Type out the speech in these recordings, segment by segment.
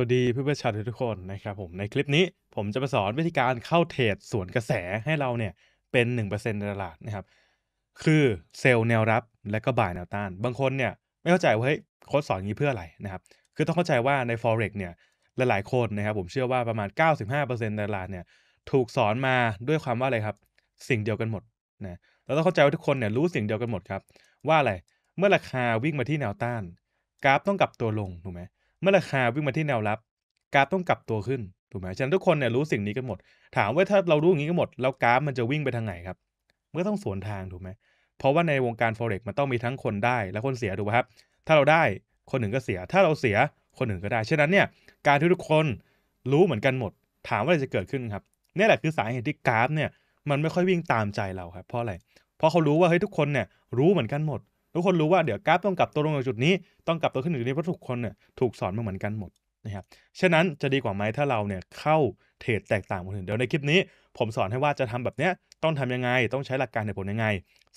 สวัสดีเพื่อนเพื่อชาวทุกคนนะครับผมในคลิปนี้ผมจะมาสอนวิธีการเข้าเทรดสวนกระแสให้เราเนี่ยเป็น1%นตลาดนะครับคือเซลล์แนวรับและก็บ่ายแนวต้าน บางคนเนี่ยไม่เข้าใจว่าเฮ้ยโค้ดสอนนี้เพื่ออะไรนะครับคือต้องเข้าใจว่าใน forex เนี่ยลหลาย ๆคนนะครับผมเชื่อว่าประมาณ 95%นตลาดเนี่ยถูกสอนมาด้วยความว่าอะไรครับ สิ่งเดียวกันหมดนะเราต้องเข้าใจว่าทุกคนเนี่ยรู้สิ่งเดียวกันหมดครับว่าอะไรเมื่อราคาวิ่งมาที่แนวต้านกราฟต้องกลับตัวลงถูกไหมเมื่อราคาวิ่งมาที่แนวรับกราฟต้องกลับตัวขึ้น ถูกไหมฉะนั้นทุกคนเนี่ยรู้สิ่งนี้กันหมด ถามว่าถ้าเรารู้อย่างนี้กันหมดแล้วกราฟมันจะวิ่งไปทางไหนครับ มันก็ต้องสวนทางถูกไหมเพราะว่าในวงการ forex มันต้องมีทั้งคนได้ และคนเสียถูกไหมครับ ถ้าเราได้คนหนึ่งก็เสีย ถ้าเราเสียคนหนึ่งก็ได้ ฉะนั้นเนี่ย การที่ทุกคน รู้เหมือนกันหมด ถามว่าอะไรจะเกิดขึ้นครับ นี่แหละคือสาเหตุที่กราฟเนี่ยมันไม่ค่อยวิ่งตามใจเราครับ เพราะอะไร เพราะเขารู้ว่าเฮ้ยทุกคนเนี่ยรู้เหมือนกันหมดทุกคนรู้ว่าเดี๋ยวกราฟต้องกลับตัวลงจากจุดนี้ ต้องกลับตัวขึ้นอยู่นี้เพราะทุกคนเนี่ยถูกสอนมาเหมือนกันหมดนะครับ ฉะนั้นจะดีกว่าไหมถ้าเราเนี่ยเข้าเทรดแตกต่างคนอื่นเดี๋ยวในคลิปนี้ ผมสอนให้ว่าจะทำแบบเนี้ยต้องทำยังไง ต้องใช้หลักการใหุผลยังไง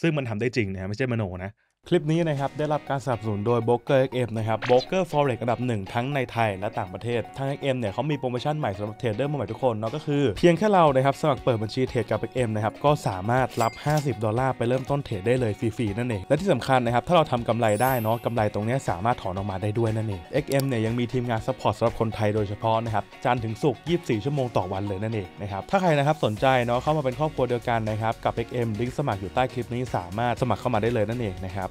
ซึ่งมันทำได้จริงนะไม่ใช่มโนนะคลิปนี้นะครับ ได้รับการสนับสนุนโดย Broker XM นะครับ Broker Forex อันดับหนึ่งทั้งในไทยและต่างประเทศ ทาง XM เนี่ยเขามีโปรโมชั่นใหม่สำหรับเทรดเดอร์มใหม่ทุกคนเนาะก็คือ เพียงแค่เรานะครับ สมัครเปิดบัญชีเทรดกับ XM นะครับ ก็สามารถรับ 50 ดอลลาร์ไปเริ่มต้นเทรดได้เลยฟรีๆ นั่นเองและที่สำคัญนะครับถ้าเราทำกำไรได้เนาะกำไรตรงนี้สามารถถอนออกมาได้ด้วยนั่นเอง XM เนี่ยยังมีทีมงานซัพพอร์ตสำหรับคนไทยโดยเฉพาะนะครับจันถึงศุกร์24 ชั่วโมงต่อวันเลยนั่นเองนะครับถ้าใครนะครับสนใจเนาะเข้ามาเป็นครอบครัวเดียวกันนะครับกับ XM ลิงก์สมัครอยู่ใต้คลิปนี้สามารถสมัครเข้ามาได้เลยนั่นเองนะครับ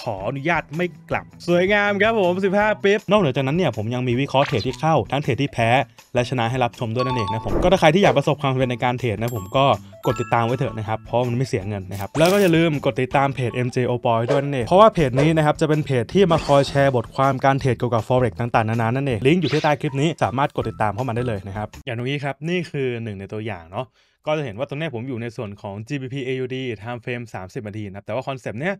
ขออนุญาตไม่กลับสวยงามครับผม 15ปิ๊บนอกเหนือจากนั้นเนี่ย ผมยังมีวิเคราะห์เทรดที่เข้าทั้งเทรดที่แพ้ และชนะให้รับชมด้วยนั่นเองนะผม ก็ถ้าใครที่อยากประสบความสำเร็จในการเทรดนะผมก็กดติดตามไว้เถอะนะครับ เพราะมันไม่เสียเงินนะครับ แล้วก็อย่าลืมกดติดตามเพจ MJ o p o y ด้วยนั่นเองเพราะว่าเพจนี้นะครับจะเป็นเพจที่มาคอยแชร์บทความการเทรดเกี่ยวกับ forex ต่าง ๆนานานั่นเองลิงก์อยู่ที่ใต้คลิปนี้สามารถกดติดตามเข้ามาได้เลยนะครับอย่างนี้ครับนี่คือหนึ่งในตัวอย่างเนาะก็จะเห็นว่าตรงนี้ผมอยู่ในส่วนของ GBP AUD time frame 30นาทีนะครับแต่ว่าคอนเซปต์เนี้ย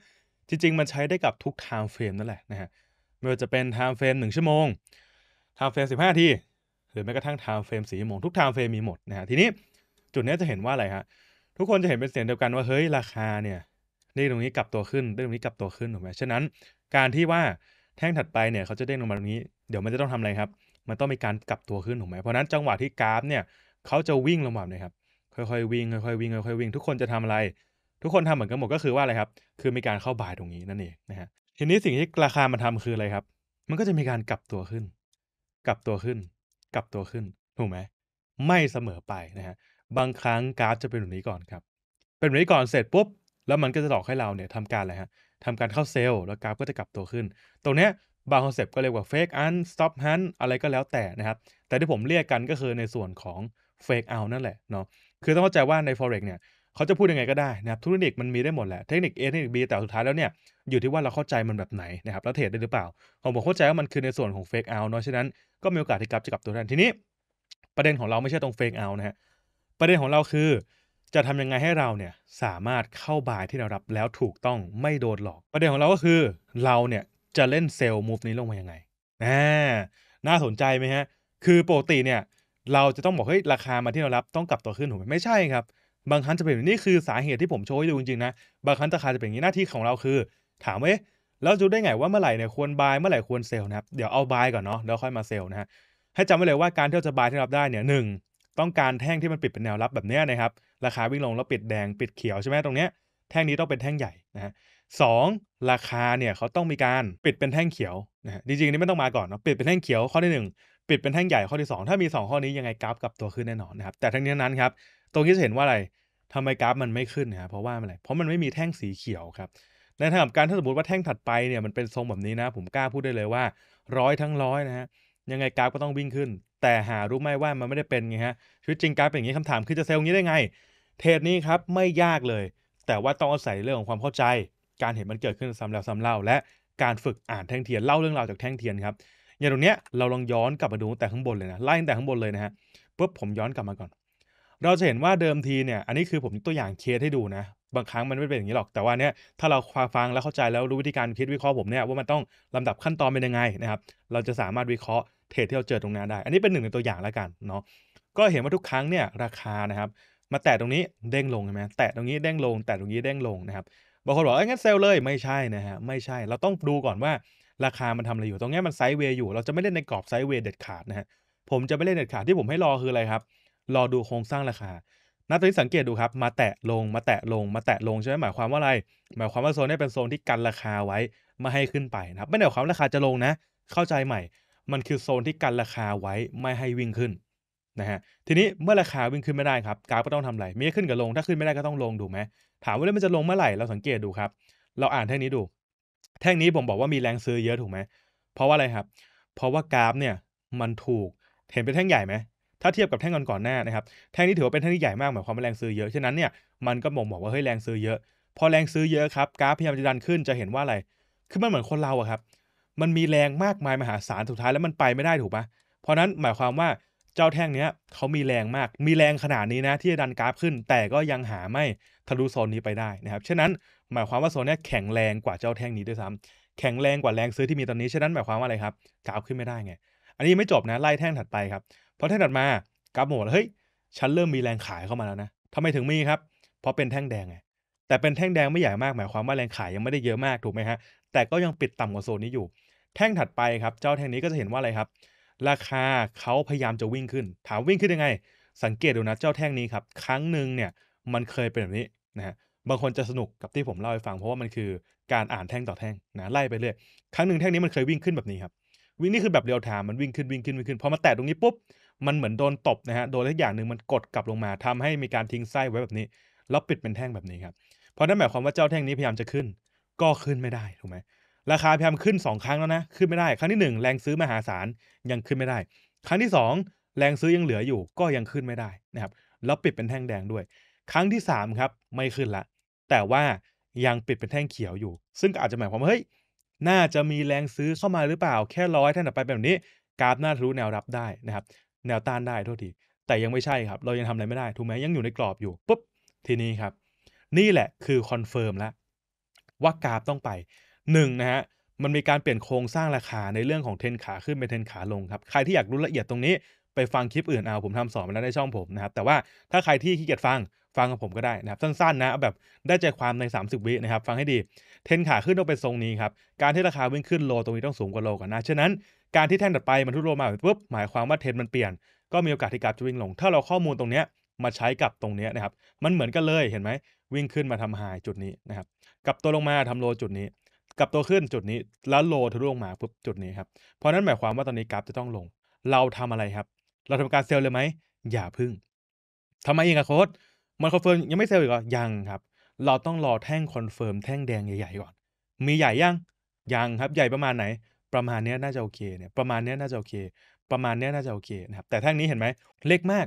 จริงๆ มันใช้ได้กับทุก time frame นั่นแหละนะฮะไม่ว่าจะเป็น time frame 1ชั่วโมง time frame 15 ทีหรือแม้กระทั่ง time frame 4ชั่วโมง ทุก time frame มีหมดนะฮะทีนี้จุดนี้จะเห็นว่าอะไรฮะทุกคนจะเห็นเป็นเสียงเดียวกันว่าเฮ้ยราคาเนี่ยเด้งตรงนี้กลับตัวขึ้นเด้งตรงนี้กลับตัวขึ้นถูกไหมฉะนั้นการที่ว่าแท่งถัดไปเนี่ย เขาจะเด้งลงมาตรงนี้เดี๋ยวมันจะต้องทำอะไรครับมันต้องมีการกลับตัวขึ้นถูกไหมเพราะนั้นจังหวะที่กราฟเนี่ยเขาจะวิ่งลงมาเนยครับค่อยๆวิ่งค่อยๆวิ่งค่อยๆวิ่ง ทุกคนจะทำอะไรทุกคนทำเหมือนกันหมดก็คือว่าอะไรครับ คือมีการเข้าบายตรงนี้นั่นเองนะฮะ ทีนี้สิ่งที่ราคามันทำคืออะไรครับ มันก็จะมีการกลับตัวขึ้น กลับตัวขึ้น กลับตัวขึ้น ถูกไหมไม่เสมอไปนะฮะ บางครั้งกราฟจะเป็นแบบนี้ก่อนครับ เป็นแบบนี้ก่อนเสร็จปุ๊บ แล้วมันก็จะหลอกให้เราเนี่ยทำการอะไรฮะทำการเข้าเซลล์ แล้วกราฟก็จะกลับตัวขึ้น ตรงเนี้ยบางคอนเซปต์ก็เรียกว่าเฟกอันสต็อปฮันอะไรก็แล้วแต่นะครับ แต่ที่ผมเรียกกันก็คือในส่วนของเฟกเอานั่นแหละเนาะคือต้องเข้าใจว่าใน forex เนี่ยเขาจะพูดยังไงก็ได้นะครับเทคนิคมันมีได้หมดแหละ เทคนิค A เทคนิค B แต่สุดท้ายแล้วเนี่ยอยู่ที่ว่าเราเข้าใจมันแบบไหนนะครับแล้วเทรดได้หรือเปล่าผมบอกเข้าใจว่ามันคือในส่วนของเฟกเอาเนาะฉะนั้นก็มีโอกาสที่กลับจะกลับตัวได้ทีนี้ประเด็นของเราไม่ใช่ตรงเฟกเอานะฮะประเด็นของเราคือ จะทำยังไงให้เราเนี่ยสามารถเข้าบายที่เรารับแล้วถูกต้องไม่โดนหลอก ประเด็นของเราก็คือเราเนี่ยจะเล่นเซลล์มูฟนี้ลงมายังไงน่าสนใจไหมฮะคือปกติเนี่ยเราจะต้องบอกเฮ้ยราคามาที่เรารับต้องกลับตัวขึ้นถูกไหมไม่ใช่ครับบางครั้งจะเป็นนี่คือสาเหตุที่ผมโชว์ให้ดูจริงๆนะ บางครั้งราคาจะเป็นอย่างนี้หน้าที่ของเราคือ ถามว่า เอ๊ะ เราจะได้ไงว่าเมื่อไหร่เนี่ยควรบายเมื่อไหร่ควรเซลนะครับ เดี๋ยวเอาบายก่อนเนาะแล้วค่อยมาเซลนะฮะให้จำไว้เลยว่าการที่เราจะบายที่รับได้เนี่ยหนึ่งต้องการแท่งที่มันปิดเป็นแนวรับแบบนี้นะครับ ราคาวิ่งลงแล้วปิดแดง ปิดเขียวใช่ไหมตรงเนี้ย แท่งนี้ต้องเป็นแท่งใหญ่นะฮะสองราคาเนี่ยเขาต้องมีการปิดเป็นแท่งเขียวนะฮะจริง ๆนี่ไม่ต้องมาก่อนเนาะปิดเป็นแท่งเขียวข้อที่งปิดเป็นแท่งใหญ่ข้อที่งถ้ามี 2 ข้อนี้ยังไงกราฟกลับตัวขึ้นแน่นอนนะครับแต่ทั้งนี้นั้นครับตรงนี้จะเห็นว่าอะไรทำไมกราฟมันไม่ขึ้นนะเพราะว่าอะไร เพราะมันไม่มีแท่งสีเขียวครับในทางการถ้าสมมติว่าแท่งถัดไปเนี่ยมันเป็นทรงแบบนี้นะผมกล้าพูดได้เลยว่าร้อยทั้งร้อยนะฮะ ยังไงกราฟก็ต้องวิ่งขึ้น แต่หารู้ไหมว่ามันไม่ได้เป็นไงฮะ ชีวิตจริงกราฟเป็นอย่างนี้คำถามคือจะเซลล์นี้ได้ไง เทรดนี้ครับไม่ยากเลย แต่ว่าต้องอาศัยเรื่องของความเข้าใจ การเห็นมันเกิดขึ้นซ้ำแล้วซ้ำเล่า และการฝึกอ่านแท่งเทียนเล่าเรื่องราวจากแท่งเทียนครับ อย่างตรงเนี้ยเราลองย้อนกลับมาดูแต่ข้างบนเลยนะไล่แต่ข้างบนเลยนะฮะปุ๊บผมย้อนกลับมาก่อนเราจะเห็นว่าเดิมทีเนี่ย อันนี้คือผมตัวอย่างเคสให้ดูนะ บางครั้งมันไม่เป็นอย่างนี้หรอก แต่ว่าเนี่ย ถ้าเราฟังฟังแล้วเข้าใจแล้วรู้วิธีการคิดวิเคราะห์ผมเนี่ยว่ามันต้องลำดับขั้นตอนเป็นยังไงนะครับ เราจะสามารถวิเคราะห์เทรดที่เราเจอตรงนั้นได้ อันนี้เป็นหนึ่งในตัวอย่างแล้วกันเนาะ ก็เห็นว่าทุกครั้งเนี่ยราคานะครับมาแตะตรงนี้เด้งลงใช่ไหมแตะตรงนี้เด้งลงแตะตรงนี้เด้งลงนะครับ บางคนบอกเอ้ยงั้นเซลเลยไม่ใช่นะฮะไม่ใช่ เราต้องดูก่อนว่าราคา มันทำอะไรอยู่ ตรงนี้มันไซด์เวย์อยู่ เราจะไม่เล่นในกรอบไซด์เวย์เด็ดขาดนะฮะผมจะไม่เล่นเด็ดขาดที่ผมให้รอคืออะไรครับรอดูโครงสร้างราคาณตอนนี้สังเกตดูครับ มาแตะลงมาแตะลงมาแตะลงใช่ไหมหมายความว่าอะไร หมายความว่าโซนนี้เป็นโซนที่กันราคาไว้ไม่ให้ขึ้นไปนะครับไม่ได้หมาความราคาจะลงนะ เข้าใจใหม่ มันคือโซนที่กันราคาไว้ไม่ให้วิ่งขึ้นนะฮะทีนี้เมื่อราคาวิ่งขึ้นไม่ได้ครับกราฟก็ต้องทำอะไรมีขึ้นกับลงถ้าขึ้นไม่ได้ก็ต้องลงดูไหมถามว่าแล้วมันจะลงเมื่อไหร่เราสังเกตดูครับเราอ่านแท่งนี้ดู แท่งนี้ผมบอกว่ามีแรงซื้อเยอะถูกไหมเพราะว่าอะไรครับเพราะว่ากราฟเนี่ยมันถูกเห็นเป็นแท่งใหญ่ไหมถ้าเทียบกับแท่งก่อน ๆ หน้านะครับ แท่งนี้ถือว่าเป็นแท่งที่ใหญ่มากหมายความว่าแรงซื้อเยอะฉะนั้นเนี่ยมันก็บ่งบอกว่าเฮ้ยแรงซื้อเยอะ พอแรงซื้อเยอะครับกราฟพยายามจะดันขึ้นจะเห็นว่าอะไรคือมันเหมือนคนเราอะครับ มันมีแรงมากมายมหาศาลสุดท้ายแล้วมันไปไม่ได้ถูกปะเพราะนั้นหมายความว่าเจ้าแท่งเนี้ยเขามีแรงมาก มีแรงขนาดนี้นะที่จะดันกราฟขึ้น แต่ก็ยังหาไม่ทะลุโซนนี้ไปได้นะครับฉะนั้นหมายความว่าโซนนี้แข็งแรงกว่าเจ้าแท่งนี้ด้วยซ้ำแข็งแรงกว่าแรงซื้อที่มีตอนนี้ฉะนั้นหมายความว่าอะไรครับ กราฟขึ้นไม่ได้ไงอันนี้ไม่จบนะไล่แท่งถัดไปครับพอแท่งถัดมากราฟบอกเฮ้ยฉันเริ่มมีแรงขายเข้ามาแล้วนะทำไมถึงมีครับเพราะเป็นแท่งแดงไงแต่เป็นแท่งแดงไม่ใหญ่มากหมายความว่าแรงขายยังไม่ได้เยอะมากถูกไหมฮะแต่ก็ยังปิดต่ำกว่า โซนนี้อยู่ แท่งถัดไปครับ เจ้าแท่งนี้ก็จะเห็นว่าอะไรครับ ราคาเขาพยายามจะวิ่งขึ้น ถามวิ่งขึ้นยังไงสังเกตดูนะเจ้าแท่งนี้ครับครั้งหนึ่งเนี่ยมันเคยเป็นแบบนี้นะฮะบางคนจะสนุกกับที่ผมเล่าให้ฟังเพราะว่ามันคือการอ่านแท่งต่อแท่งนะไล่ไปเรื่อยครั้งหนึ่งแท่งนี้มันเคยวิ่งขึ้นแบบนี้ครับวิ่งนี่คือแบบเรียวไทมมันวิ่งขึ้นวิ่งขึ้นวิ่งขึ้นพอมาแตะตรงนี้ปุ๊บมันเหมือนโดนตบนะฮะโดนทุกอย่างหนึ่งมันกดกลับลงมา ทำให้มีการทิ้งไส้ไว้แบบนี้ แล้วปิดเป็นแท่งแบบนี้ครับเพราะนั่นหมายความว่าเจ้าแท่งนี้พยายามจะขึ้นก็ขึ้นไม่ได้ถูกไหมราคาพยายามขึ้น 2 ครั้งแล้วนะ ขึ้นไม่ได้ ครั้งที่1แรงซื้อมหาศาลยังขึ้นไม่ได้ ครั้งที่ 2 แรงซื้อยังเหลืออยู่ก็ยังขึ้นไม่ได้นะครับแล้วปิดเป็นแท่งแดงด้วย ครั้งที่ 3 ครับไม่ขึ้นละแต่ว่ายังปิดเป็นแท่งเขียวอยู่ ซึ่งอาจจะหมายความว่าเฮ้ยน่าจะมีแรงซื้อเข้ามาหรือเปล่าแค่ร้อยท่านไปแบบนี้ กราฟน่าทะลุแนวรับได้นะครับ แนวต้านได้โทษที แต่ยังไม่ใช่ครับ เรายังทำอะไรไม่ได้ถูกไหมยังอยู่ในกรอบอยู่ ปุ๊บ ทีนี้ครับ นี่แหละคือคอนเฟิร์มแล้ว ว่ากราฟต้องไป1นนะฮะมันมีการเปลี่ยนโครงสร้างราคาในเรื่องของเทนขาขึ้นเป็นเทนขาลงครับใครที่อยากรู้ละเอียดตรงนี้ ไปฟังคลิปอื่นเอาผมทำสอนมาแล้วในช่องผมนะครับแต่ว่าถ้าใครที่ขี้เกียจฟังฟังกับผมก็ได้นะครับสั้น ๆ นะ แบบได้ใจความใน 30วินะครับฟังให้ดี เทนขาขึ้นต้องเป็นทรงนี้ครับ การที่ราคาวิ่งขึ้นโลตรงนี้ต้องสูงกว่าโลก่อนนะ ฉะนั้นการที่แท่งถัดไป มันทุโลมาปุ๊บหมายความว่าเทนมันเปลี่ยนก็มีโอกาสที่กราฟจะวิ่งลง ถ้าเราข้อมูลตรงเนี้ยมาใช้กับตรงเนี้ยนะครับ มันเหมือนกันเลยเห็นไหมวิ่งขึ้นมาทำายจุดนี้นะครับกับตัวลงมาทำโลจุดนี้กับตัวขึ้นจุดนี้แล้วโลทะลุลงมาปุ๊บจุดนี้ครับเพราะนั้นหมายความว่าตอนนี้กราฟจะต้องลง เราทำอะไรครับ เราทำการเซลล์เลยไหมอย่าพึ่งทำไมเองอะโค้ดมันคอนเฟิร์มยังไม่เซลล์อีกเหรอ ยังครับ เราต้องรอแท่งคอนเฟิร์มแท่งแดงใหญ่ๆก่อน มีใหญ่ยัง ยังครับใหญ่ประมาณไหน ประมาณนี้น่าจะโอเคเนี่ยประมาณนี้น่าจะโอเค ประมาณนี้น่าจะโอเคนะครับ แต่แท่งนี้เห็นไหม เล็กมาก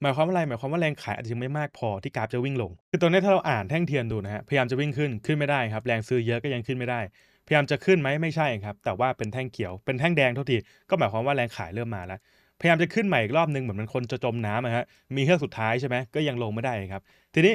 หมายความว่าอะไร หมายความว่าแรงขายอาจจะยังไม่มากพอที่กราฟจะวิ่งลง คือตอนนี้ถ้าเราอ่านแท่งเทียนดูนะฮะ พยายามจะวิ่งขึ้น ขึ้นไม่ได้ครับ แรงซื้อเยอะก็ยังขึ้นไม่ได้ พยายามจะขึ้นไหมไม่ใช่ครับ แต่ว่าเป็นแท่งเขียว เป็นแท่งแดงเท่าทีก็หมายความว่าแรงขายเริ่มมาแล้วพยายามจะขึ้นใหม่อีกรอบนึงเหมือนมันคนจะจมน้ำนะฮะ มีเฮือกสุดท้ายใช่ไหม ก็ยังลงไม่ได้ครับ ทีนี้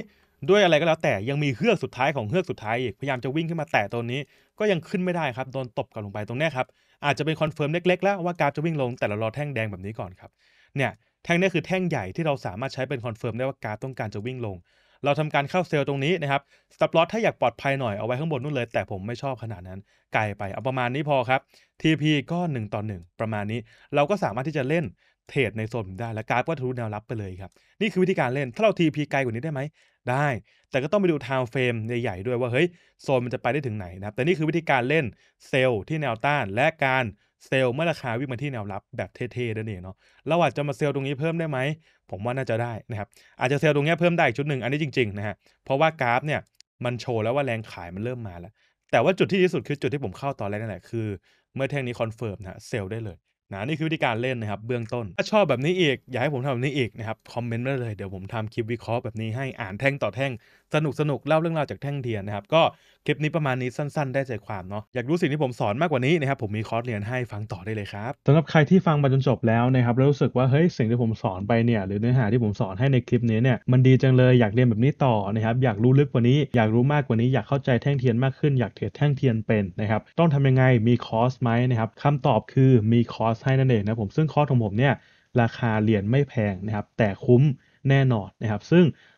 ด้วยอะไรก็แล้วแต่ ยังมีเฮือกสุดท้ายของเฮือกสุดท้ายอีก พยายามจะวิ่งขึ้นมาแตะตัวนี้ ก็ยังขึ้นไม่ได้ครับโดนตบกลับลงไปตรงนี้ครับอาจจะเป็นคอนเฟิร์มเล็กๆแล้วว่ากราฟจะวิ่งลง แต่เรารอแท่งแดงแบบนี้ก่อนครับเนี่ยแท่งนี้คือแท่งใหญ่ที่เราสามารถใช้เป็นคอนเฟิร์มได้ว่ากราฟต้องการจะวิ่งลงเราทำการเข้าเซลล์ตรงนี้นะครับสต็อปลอสถ้าอยากปลอดภัยหน่อยเอาไว้ข้างบนนู่นเลย แต่ผมไม่ชอบขนาดนั้น ไกลไปเอาประมาณนี้พอครับ TP ก็1ต่อ1ประมาณนี้เราก็สามารถที่จะเล่นเทรดในโซนได้และการก็ทะลุแนวรับไปเลยครับ นี่คือวิธีการเล่น ถ้าเรา TP ไกลกว่านี้ได้ไหม ได้ แต่ก็ต้องไปดูไทม์เฟรมใหญ่ๆด้วย ว่าเฮ้ยโซนมันจะไปได้ถึงไหนนะครับแต่นี่คือวิธีการเล่นเซลล์ที่แนวต้านและการเซลล์เมื่อราคาวิ่งมาที่แนวรับแบบเท่ๆนั่นเองเนาะเราอาจจะมาเซลล์ตรงนี้เพิ่มได้ไหม ผมว่าน่าจะได้นะครับ อาจจะเซลล์ตรงนี้เพิ่มได้อีกชุดหนึ่งอันนี้จริงๆนะฮะ เพราะว่ากราฟเนี่ยมันโชว์แล้วว่าแรงขายมันเริ่มมาแล้ว แต่ว่าจุดที่ดีสุดคือจุดที่ผมเข้าตอนแรกนั่นแหละคือ เมื่อแท่งนี้คอนเฟิร์มนะเซลล์ได้เลยนะนี่คือวิธีการเล่นนะครับเบื้องต้น ถ้าชอบแบบนี้อีกอยากให้ผมทำแบบนี้อีกนะครับคอมเมนต์มาเลยเดี๋ยวผมทำคลิปวิเคราะห์แบบนี้ให้อ่านแท่งต่อแท่งสนุกสนุกเล่าเรื่องราวจากแท่งเทียนนะครับก็คลิปนี้ประมาณนี้สั้น ๆได้ใจความเนาะอยากรู้สิ่งที่ผมสอนมากกว่านี้นะครับผมมีคอร์สเรียนให้ฟังต่อได้เลยครับสำหรับใครที่ฟังมาจนจบแล้วนะครับแล้วรู้สึกว่าเฮ้ยสิ่งที่ผมสอนไปเนี่ยหรือเนื้อหาที่ผมสอนให้ในคลิปนี้เนี่ยมันดีจังเลยอยากเรียนแบบนี้ต่อนะครับอยากรู้ลึกกว่านี้อยากรู้มากกว่านี้ อยากเข้าใจแท่งเทียนมากขึ้นอยากเทรดแท่งเทียนเป็นนะครับต้องทำยังไงมีคอร์สไหมนะครับคำตอบคือมีคอร์สให้นั่นเองนะผมซึ่งคอร์สของผมเนี่ยราคาเหรียญไม่แพงนะครับแต่คุ้มแน่นอนนะครับซึ่ง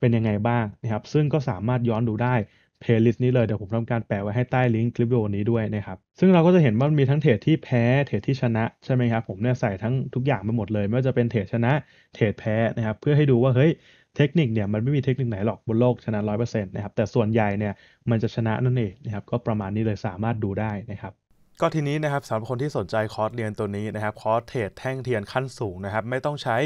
เป็นยังไงบ้างนะครับซึ่งก็สามารถย้อนดูได้เพลย์ลิสต์นี้เลยเดี๋ยวผมทำการแปะไว้ให้ใต้ลิงก์คลิปวิดีโอนี้ด้วยนะครับซึ่งเราก็จะเห็นว่ามีทั้งเทรดที่แพ้ เทรดที่ชนะ ใช่ไหมครับ ผมเนี่ยใส่ทั้งทุกอย่างไปหมดเลย ไม่ว่าจะเป็นเทรดชนะ เทรดแพ้นะครับเพื่อให้ดูว่าเฮ้ยเทคนิคเนี่ยมันไม่มีเทคนิคไหนหรอก บนโลกชนะร้อยเปอร์เซ็นต์นะครับแต่ส่วนใหญ่เนี่ยมันจะชนะนั่นเองนะครับก็ประมาณนี้เลยสามารถดูได้นะครับก็ทีนี้นะครับสำหรับคนที่สนใจคอร์สเรียนตัวนี้นะครับคอร์สเทรดแท่งเทียนขั้นสูงนะครับไม่ต้องใช้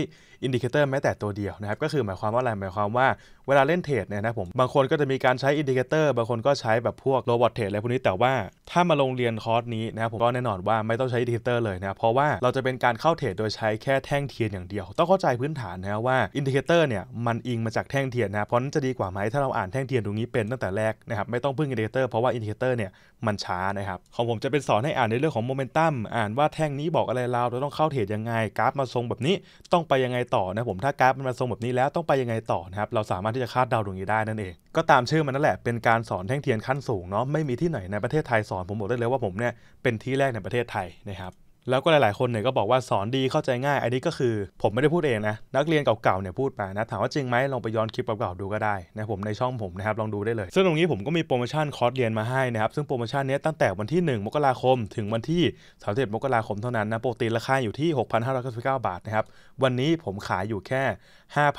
อินดิเคเตอร์แม้แต่ตัวเดียวนะครับก็คือ หมายความว่าอะไรหมายความว่าเวลาเล่นเทรดเนี่ยนะผมบางคนก็จะมีการใช้อินดิเคเตอร์บางคนก็ใช้แบบพวกโรบอทเทรดอะไรพวกนี้แต่ว่า ถ้ามาลงเรียนคอร์สนี้นะครับผมก็แน่นอนว่าไม่ต้องใช้อินดิเคเตอร์เลยนะเพราะว่าเราจะเป็นการเข้าเทรดโดยใช้แค่แท่งเทียนอย่างเดียวต้องเข้าใจพื้นฐานนะว่าอินดิเคเตอร์เนี่ยมันอิงมาจากแท่งเทียนนะเพราะนั้นจะดีกว่าไหม ถ้าเราอ่านแท่งเทียนตรงนี้เป็นตั้งแต่แรกนะครับไม่ต้องพึ่งอินดิเคเตอร์เพราะว่าอินดิเคเตอร์เนี่ยมันช้านะครับของผมจะเป็นสอนให้อ่านในเรื่องของโมเมนตัมอ่านว่าแท่งนี้บอกอะไรเราเราต้องเข้าเทรดยังไงกราฟมาทรงแบบนี้ต้องไปยังไงต่อนะผมถ้ากราฟมันมาทรงแบบนี้แล้วต้องไปยังไงต่อนะครับเราสามารถที่จะคาดเดาตรงนี้ได้นั่นเอง ก็ตามชื่อมันนั่นแหละเป็นการสอนแท่งเทียนขั้นสูงเนาะไม่มีที่ไหนในประเทศไทยสอน ผมบอกได้เลยว่าผมเนี่ยเป็นที่แรกในประเทศไทยนะครับแล้วก็หลายๆคนเนี่ยก็บอกว่าสอนดีเข้าใจง่าย อันนี้ก็คือผมไม่ได้พูดเองนะนักเรียนเก่า ๆ เนี่ยพูดมานะ ถามว่าจริงไหมลองไปย้อนคลิปเก่าๆดูก็ได้นะผมในช่องผมนะครับลองดูได้เลยซึ่งตรงนี้ผมก็มีโปรโมชั่นคอร์สเรียนมาให้นะครับซึ่งโปรโมชั่นนี้ตั้งแต่วันที่ 1 มกราคม ถึงวันที่31มกราคมเท่านั้นนะโปรตีนราคาอยู่ที่ 6,599 บาทนะครับวันนี้ผมขายอยู่แค่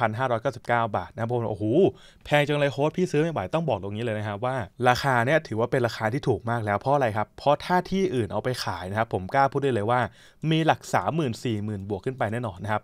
5,599 บาทนะผมโอ้โหแพงจังเลยโค้ดพี่ซื้อไม่ไหวต้องบอกตรงนี้เลยนะครับว่า ราคาเนี่ยถือว่าเป็นราคาที่ถูกมากแล้วเพราะอะไรครับเพราะถ้าที่อื่นเอาไปขายนะครับผมกล้าพูดได้เลยว่ามีหลัก3 4 0 0 0 0 บวกขึ้นไปแน่นอนนะครับ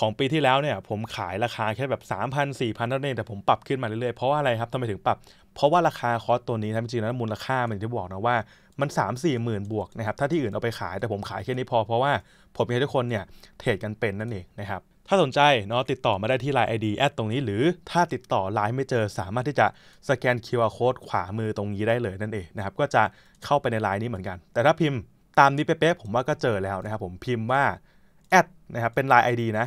ของปีที่แล้วเนี่ยผมขายราคาแค่แบบ 3,000 4,000เท่านั้นเองแต่ผมปรับขึ้นมาเรื่อยๆ เพราะว่าอะไรครับทำไมถึงปรับ เพราะว่าราคาคอร์สตัวนี้นะจริงๆแล้วมูลค่ามันที่บอกนะว่ามัน3 4หมื่นบวกนะครับถ้าที่อื่นเอาไปขายแต่ผมขายแค่นี้พอ เพราะว่าผมอยให้ทุกคนเนี่ยเทรดกันเป็นนั่นเองนะครับถ้าสนใจเนาะติดต่อมาได้ที่ Line ID แอดตรงนี้หรือถ้าติดต่อ Line ไม่เจอสามารถที่จะสแกน QR Code ขวามือตรงนี้ได้เลยนั่นเองนะครับก็จะเข้าไปใน Line นี้เหมือนกัน แต่ถ้าพิมพ์ตามนี้เป๊ะๆผมว่าก็เจอแล้วนะครับผมพิมพ์ว่าแอดนะครับเป็น Line ID นะ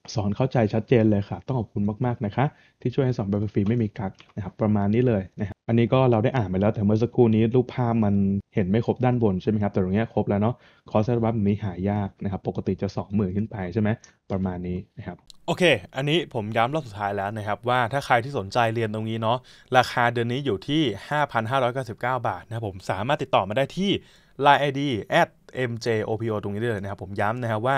สอนเข้าใจชัดเจนเลยค่ะ ต้องขอบคุณมากๆ นะคะที่ช่วยให้สอนแบบฟรีไม่มีกักนะครับ ประมาณนี้เลยนะครับอันนี้ก็เราได้อ่านไปแล้วแต่เมื่อสักครู่นี้รูปภาพมันเห็นไม่ครบด้านบนใช่ไหมครับแต่ตรงนี้ครบแล้วเนาะคอสเซสรับัฟนี้หายากนะครับปกติจะ 20,000ขึ้นไปใช่ไหมประมาณนี้นะครับโอเค อันนี้ผมย้ำรอบสุดท้ายแล้วนะครับว่าถ้าใครที่สนใจเรียนตรงนี้เนาะราคาเดือนนี้อยู่ที่ 5,599 บาทนะผมสามารถติดต่อมาได้ที่ Line ID at mjopo ตรงนี้ได้เลยนะครับผมย้ำนะครับว่า